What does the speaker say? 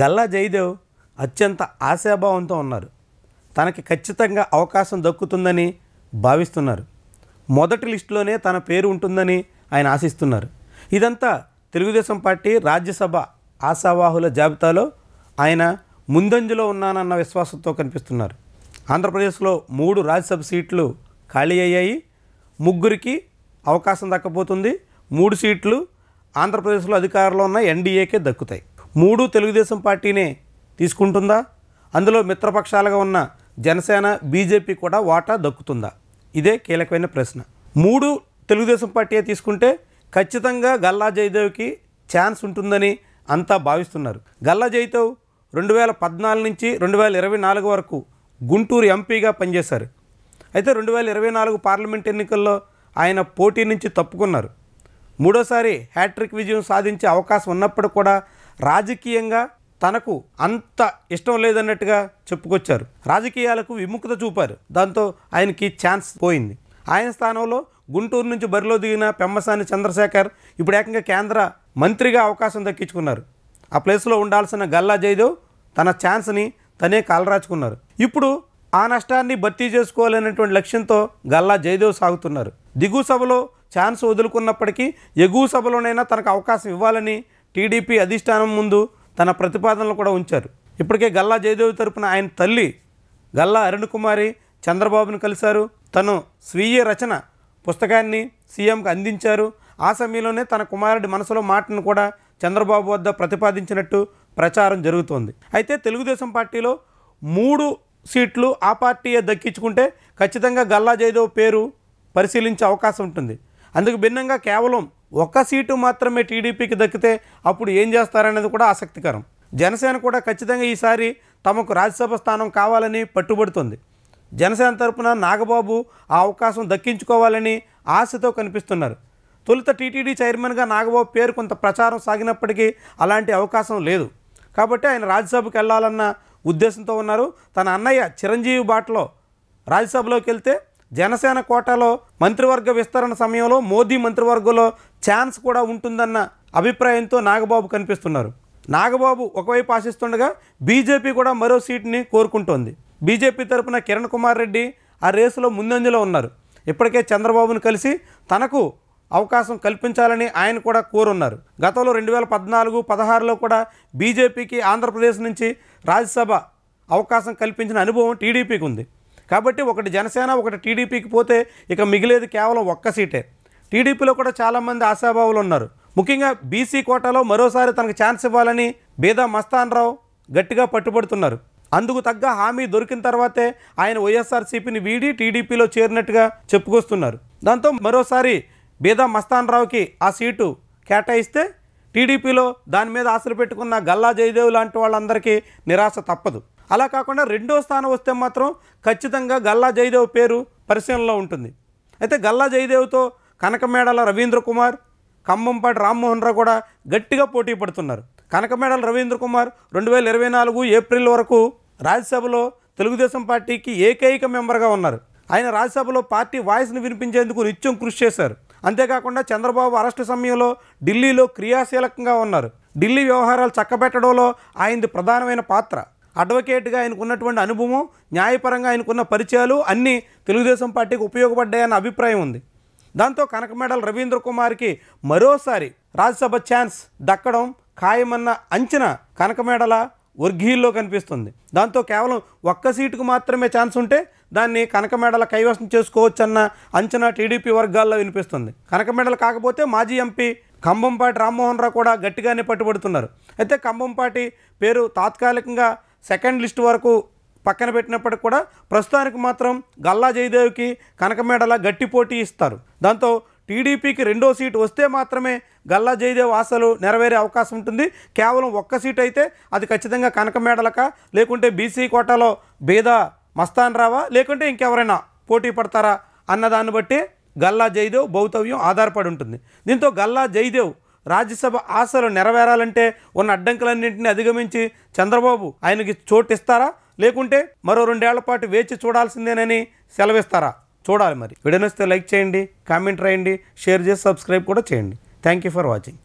గల్లా జయదేవ్ అత్యంత ఆశాభావంతో ఉన్నారు తనకి ఖచ్చితంగా అవకాశం దక్కుతుందని భావిస్తున్నారు మొదటి లిస్టులోనే తన పేరు ఉంటుందని ఆయన ఆశిస్తున్నారు ఇదంతా తెలుగుదేశం పార్టీ రాజ్యసభ ఆశావాహుల జాబితాలో ఆయన ముందంజలో ఉన్నానన్న విశ్వాసంతో కనిపిస్తున్నారు ఆంధ్రప్రదేశ్లో మూడు రాజ్యసభ సీట్లు ఖాళీ అయ్యాయి ముగ్గురికి అవకాశం దక్కపోతుంది మూడు సీట్లు ఆంధ్రప్రదేశ్లో అధికారంలో ఉన్న ఎన్డీఏకే దక్కుతాయి మూడు తెలుగుదేశం పార్టీనే తీసుకుంటుందా అందులో మిత్రపక్షాలుగా ఉన్న జనసేన బీజేపీ కూడా వాటా దక్కుతుందా ఇదే కీలకమైన ప్రశ్న మూడు తెలుగుదేశం పార్టీయే తీసుకుంటే ఖచ్చితంగా గల్లా జయదేవ్కి ఛాన్స్ ఉంటుందని అంతా భావిస్తున్నారు గల్లా జయదేవ్ రెండు వేల పద్నాలుగు నుంచి రెండు వేల ఇరవై నాలుగు వరకు గుంటూరు ఎంపీగా పనిచేశారు అయితే రెండు వేల ఇరవై నాలుగు పార్లమెంట్ ఎన్నికల్లో ఆయన పోటీ నుంచి తప్పుకున్నారు మూడోసారి హ్యాట్రిక్ విజయం సాధించే అవకాశం ఉన్నప్పుడు కూడా రాజకీయంగా తనకు అంత ఇష్టం లేదన్నట్టుగా చెప్పుకొచ్చారు రాజకీయాలకు విముక్త చూపారు దాంతో ఆయనకి ఛాన్స్ పోయింది ఆయన స్థానంలో గుంటూరు నుంచి బరిలో దిగిన పెమ్మసాని చంద్రశేఖర్ ఇప్పుడు ఏకంగా కేంద్ర మంత్రిగా అవకాశం దక్కించుకున్నారు ఆ ప్లేస్లో ఉండాల్సిన గల్లా జయదేవ్ తన ఛాన్స్ని తనే కాలరాచుకున్నారు ఇప్పుడు ఆ నష్టాన్ని భర్తీ చేసుకోవాలనేటువంటి లక్ష్యంతో గల్లా జయదేవ్ సాగుతున్నారు దిగు సభలో ఛాన్స్ వదులుకున్నప్పటికీ ఎగువ సభలోనైనా తనకు అవకాశం ఇవ్వాలని టీడీపీ అధిష్టానం ముందు తన ప్రతిపాదనలు కూడా ఉంచారు ఇప్పటికే గల్లా జయదేవి తరపున ఆయన తల్లి గల్లా అరుణ్ కుమారి చంద్రబాబును కలిశారు తను స్వీయ రచన పుస్తకాన్ని సీఎంకు అందించారు ఆ సమయంలోనే తన కుమారుడి మనసులో మాటను కూడా చంద్రబాబు వద్ద ప్రతిపాదించినట్టు ప్రచారం జరుగుతోంది అయితే తెలుగుదేశం పార్టీలో మూడు సీట్లు ఆ పార్టీయే దక్కించుకుంటే ఖచ్చితంగా గల్లా జయదేవ్ పేరు పరిశీలించే అవకాశం ఉంటుంది అందుకు భిన్నంగా కేవలం ఒక్క సీటు మాత్రమే టీడీపీకి దక్కితే అప్పుడు ఏం చేస్తారనేది కూడా ఆసక్తికరం జనసేన కూడా ఖచ్చితంగా ఈసారి తమకు రాజ్యసభ స్థానం కావాలని పట్టుబడుతుంది జనసేన తరపున నాగబాబు ఆ అవకాశం దక్కించుకోవాలని ఆశతో కనిపిస్తున్నారు తొలుత టీటీడీ చైర్మన్గా నాగబాబు పేరు కొంత ప్రచారం సాగినప్పటికీ అలాంటి అవకాశం లేదు కాబట్టి ఆయన రాజ్యసభకు వెళ్ళాలన్న ఉద్దేశంతో ఉన్నారు తన అన్నయ్య చిరంజీవి బాటలో రాజ్యసభలోకి వెళ్తే జనసేన కోటాలో మంత్రివర్గ విస్తరణ సమయంలో మోదీ మంత్రివర్గంలో ఛాన్స్ కూడా ఉంటుందన్న అభిప్రాయంతో నాగబాబు కనిపిస్తున్నారు నాగబాబు ఒకవైపు ఆశిస్తుండగా బీజేపీ కూడా మరో సీట్ని కోరుకుంటోంది బీజేపీ తరపున కిరణ్ కుమార్ రెడ్డి ఆ రేసులో ముందంజలో ఉన్నారు ఇప్పటికే చంద్రబాబును కలిసి తనకు అవకాశం కల్పించాలని ఆయన కూడా కోరున్నారు గతంలో రెండు వేల పద్నాలుగు పదహారులో కూడా బీజేపీకి ఆంధ్రప్రదేశ్ నుంచి రాజ్యసభ అవకాశం కల్పించిన అనుభవం టీడీపీకి ఉంది కాబట్టి ఒకటి జనసేన ఒకటి టీడీపీకి పోతే ఇక మిగిలేది కేవలం ఒక్క సీటే టీడీపీలో కూడా చాలామంది ఆశాభావులు ఉన్నారు ముఖ్యంగా బీసీ కోటాలో మరోసారి తనకు ఛాన్స్ ఇవ్వాలని బీదా మస్తాన్ రావు గట్టిగా పట్టుబడుతున్నారు అందుకు తగ్గ హామీ దొరికిన తర్వాతే ఆయన వైఎస్ఆర్సీపీని వీడి టీడీపీలో చేరినట్టుగా చెప్పుకొస్తున్నారు దాంతో మరోసారి బీదా మస్తాన్ రావుకి ఆ సీటు కేటాయిస్తే టీడీపీలో దాని మీద ఆశలు పెట్టుకున్న గల్లా జయదేవ్ లాంటి వాళ్ళందరికీ నిరాశ తప్పదు అలా కాకుండా రెండో స్థానం వస్తే మాత్రం ఖచ్చితంగా గల్లా జయదేవ్ పేరు పరిశీలనలో ఉంటుంది అయితే గల్లా జయదేవ్తో కనకమేడల రవీంద్ర కుమార్ ఖమ్మంపాటి రామ్మోహన్ రావు కూడా గట్టిగా పోటీ పడుతున్నారు కనకమేడల రవీంద్ర కుమార్ రెండు వేల ఇరవై నాలుగు ఏప్రిల్ వరకు రాజ్యసభలో తెలుగుదేశం పార్టీకి ఏకైక మెంబర్గా ఉన్నారు ఆయన రాజ్యసభలో పార్టీ వాయిస్ని వినిపించేందుకు నిత్యం కృషి చేశారు అంతేకాకుండా చంద్రబాబు అరెస్టు సమయంలో ఢిల్లీలో క్రియాశీలకంగా ఉన్నారు ఢిల్లీ వ్యవహారాలు చక్కబెట్టడంలో ఆయనది ప్రధానమైన పాత్ర అడ్వకేట్గా ఉన్నటువంటి అనుభవం న్యాయపరంగా ఆయనకున్న పరిచయాలు అన్నీ తెలుగుదేశం పార్టీకి ఉపయోగపడ్డాయన్న అభిప్రాయం ఉంది దాంతో కనకమేడల రవీంద్ర కుమార్కి మరోసారి రాజ్యసభ ఛాన్స్ దక్కడం ఖాయమన్న అంచనా కనకమేడల వర్గీల్లో కనిపిస్తుంది దాంతో కేవలం ఒక్క సీటుకు మాత్రమే ఛాన్స్ ఉంటే దాన్ని కనకమేడల కైవసం చేసుకోవచ్చన్న అంచనా టీడీపీ వర్గాల్లో వినిపిస్తుంది కనకమేడలు కాకపోతే మాజీ ఎంపీ కంభంపాటి రామ్మోహన్ రావు కూడా గట్టిగానే పట్టుబడుతున్నారు అయితే కంభంపాటి పేరు తాత్కాలికంగా సెకండ్ లిస్ట్ వరకు పక్కన పెట్టినప్పటికి కూడా ప్రస్తుతానికి మాత్రం గల్లా జయదేవ్కి కనకమేడల గట్టి పోటీ ఇస్తారు దాంతో టీడీపీకి రెండో సీటు వస్తే మాత్రమే గల్లా జయదేవ్ ఆశలు నెరవేరే అవకాశం ఉంటుంది కేవలం ఒక్క సీట్ అయితే అది ఖచ్చితంగా కనకమేడలక లేకుంటే బీసీ కోటాలో బేద మస్తాన్ రావా లేకుంటే ఇంకెవరైనా పోటీ పడతారా అన్నదాన్ని బట్టి గల్లా జయదేవ్ భౌతవ్యం ఆధారపడి ఉంటుంది దీంతో గల్లా జయదేవ్ రాజ్యసభ ఆశలు నెరవేరాలంటే ఉన్న అడ్డంకులన్నింటినీ అధిగమించి చంద్రబాబు ఆయనకి చోటు ఇస్తారా లేకుంటే మరో రెండేళ్ల పాటు వేచి చూడాల్సిందేనని సెలవిస్తారా చూడాలి మరి వీడియో లైక్ చేయండి కామెంట్ రాయండి షేర్ చేసి సబ్స్క్రైబ్ కూడా చేయండి థ్యాంక్ యూ ఫర్ వాచింగ్